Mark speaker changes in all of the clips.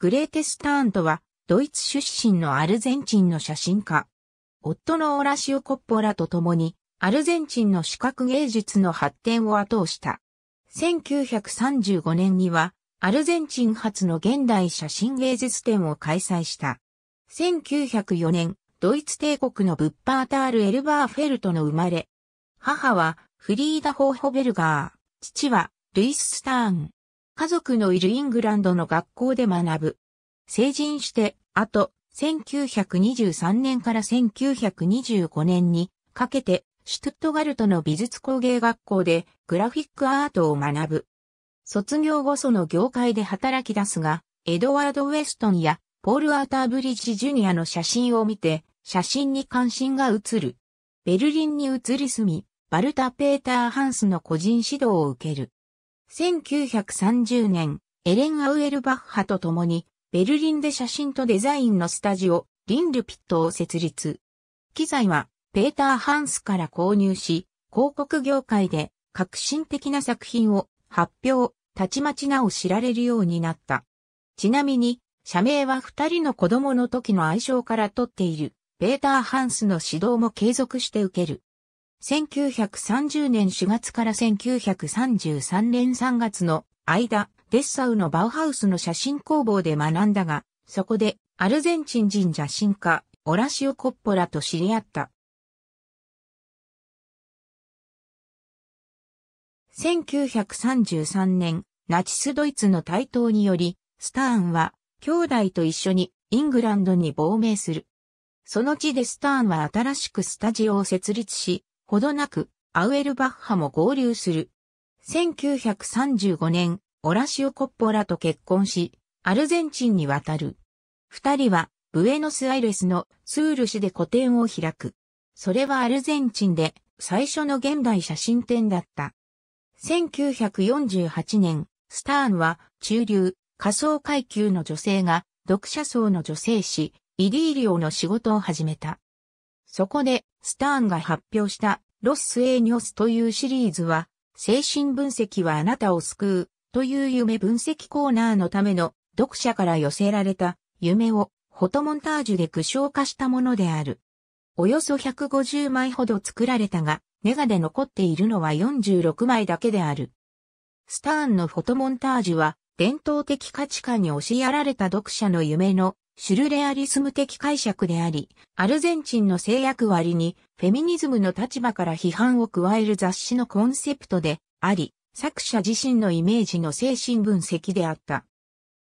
Speaker 1: グレーテスターンとは、ドイツ出身のアルゼンチンの写真家。夫のオラシオ・コッポラと共に、アルゼンチンの視覚芸術の発展を後押した。1935年には、アルゼンチン初の現代写真芸術展を開催した。1904年、ドイツ帝国のブッパータール・エルバーフェルトの生まれ。母は、フリーダ・ホーホベルガー。父は、ルイス・スターン。家族のいるイングランドの学校で学ぶ。成人して、あと、1923年から1925年にかけて、シュトゥットガルトの美術工芸学校でグラフィックアートを学ぶ。卒業後その業界で働き出すが、エドワード・ウェストンやポール・アーターブリッジ・ジュニアの写真を見て、写真に関心が移る。ベルリンに移り住み、バルタ・ペーター・ハンスの個人指導を受ける。1930年、エレン・アウエルバッハと共に、ベルリンで写真とデザインのスタジオ、リン・ルピットを設立。機材は、ペーター・ハンスから購入し、広告業界で革新的な作品を発表、たちまちなお知られるようになった。ちなみに、社名は二人の子供の時の愛称から取っている、ペーター・ハンスの指導も継続して受ける。1930年4月から1933年3月の間、デッサウのバウハウスの写真工房で学んだが、そこでアルゼンチン人写真家、オラシオ・コッポラと知り合った。1933年、ナチスドイツの台頭により、スターンは兄弟と一緒にイングランドに亡命する。その地でスターンは新しくスタジオを設立し、ほどなく、アウエルバッハも合流する。1935年、オラシオ・コッポラと結婚し、アルゼンチンに渡る。二人は、ブエノスアイレスのスール市で個展を開く。それはアルゼンチンで最初の現代写真展だった。1948年、スターンは中流、仮想階級の女性が読者層の女性誌、イリーリオの仕事を始めた。そこで、スターンが発表したロス・エーニョスというシリーズは、精神分析はあなたを救うという夢分析コーナーのための読者から寄せられた夢をフォトモンタージュで具象化したものである。およそ150枚ほど作られたが、ネガで残っているのは46枚だけである。スターンのフォトモンタージュは伝統的価値観に押しやられた読者の夢のシュルレアリスム的解釈であり、アルゼンチンの制約割にフェミニズムの立場から批判を加える雑誌のコンセプトであり、作者自身のイメージの精神分析であった。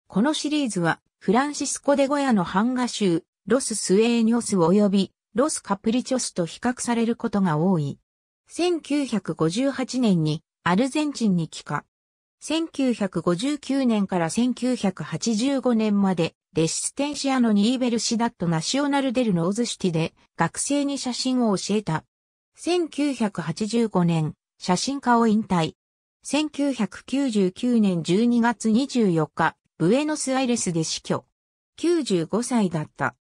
Speaker 1: このシリーズは、フランシスコ・デ・ゴヤの版画集、ロス・スエーニョス及び、ロス・カプリチョスと比較されることが多い。1958年にアルゼンチンに帰化。1959年から1985年まで、レシステンシアのニーベルシダットナショナルデルノーズシティで学生に写真を教えた。1985年、写真家を引退。1999年12月24日、ブエノスアイレスで死去。95歳だった。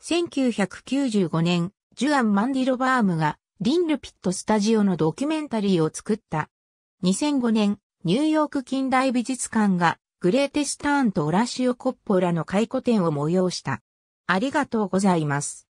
Speaker 1: 1995年、ジュアン・マンディロバームが、リンルピットスタジオのドキュメンタリーを作った。2005年、ニューヨーク近代美術館がグレーテスターンとオラシオ・コッポラの回顧展を催した。ありがとうございます。